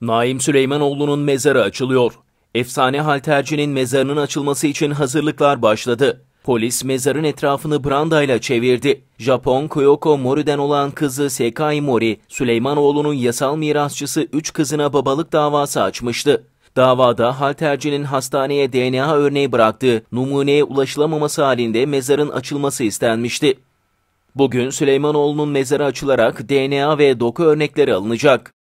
Naim Süleymanoğlu'nun mezarı açılıyor. Efsane haltercinin mezarının açılması için hazırlıklar başladı. Polis mezarın etrafını brandayla çevirdi. Japon Kyoko Mori'den olan kızı Sekai Mori, Süleymanoğlu'nun yasal mirasçısı 3 kızına babalık davası açmıştı. Davada haltercinin hastaneye DNA örneği bıraktığı numuneye ulaşılamaması halinde mezarın açılması istenmişti. Bugün Süleymanoğlu'nun mezarı açılarak DNA ve doku örnekleri alınacak.